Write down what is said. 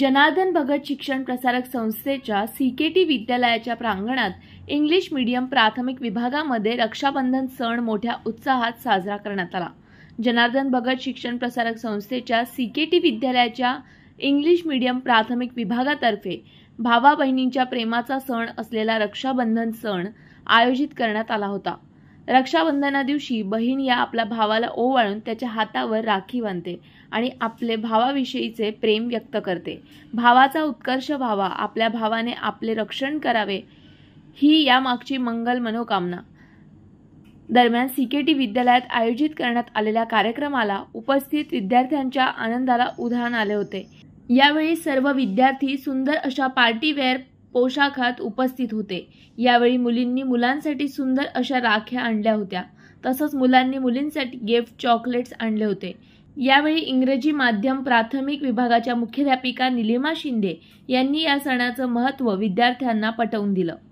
जनार्दन भगत शिक्षण प्रसारक संस्थेच्या सी के टी विद्यालयाच्या प्रांगणात इंग्लिश मीडियम प्राथमिक विभागामध्ये रक्षाबंधन सण मोठ्या उत्साहात साजरा करण्यात आला जनार्दन भगत शिक्षण प्रसारक संस्थेच्या सी के टी विद्यालयाच्या इंग्लिश मीडियम प्राथमिक विभागातर्फे भावा बहिणींच्या प्रेमाचा सण असलेला रक्षाबंधन सण आयोजित करण्यात आला होता रक्षाबंधना दिवशी बहीण या आपल्या भावाला ओवाळून त्याच्या हातावर राखी बांधते आणि आपले भावाविषयीचे प्रेम व्यक्त करते भावाचा उत्कर्ष व्हावा आपल्या भावाने आपले रक्षण करावे ही यामागची मंगल मनोकामना दरम्यान टी विद्यालयात आयोजित करण्यात आलेल्या कार्यक्रमाला उपस्थित विद्यार्थ्यांच्या आनंदाला उधाण आले होते यावेळी सर्व विद्यार्थी सुंदर अशा पार्टीवेअर पोशाखात उपस्थित होते यावेळी मुलींनी मुलांसाठी सुंदर अशा राख्या आणल्या होत्या तसंच मुलांनी मुलींसाठी गिफ्ट चॉकलेट्स आणले होते यावेळी इंग्रजी माध्यम प्राथमिक विभागाच्या मुख्याध्यापिका निलिमा शिंदे यांनी या सणाचं महत्त्व विद्यार्थ्यांना पटवून दिलं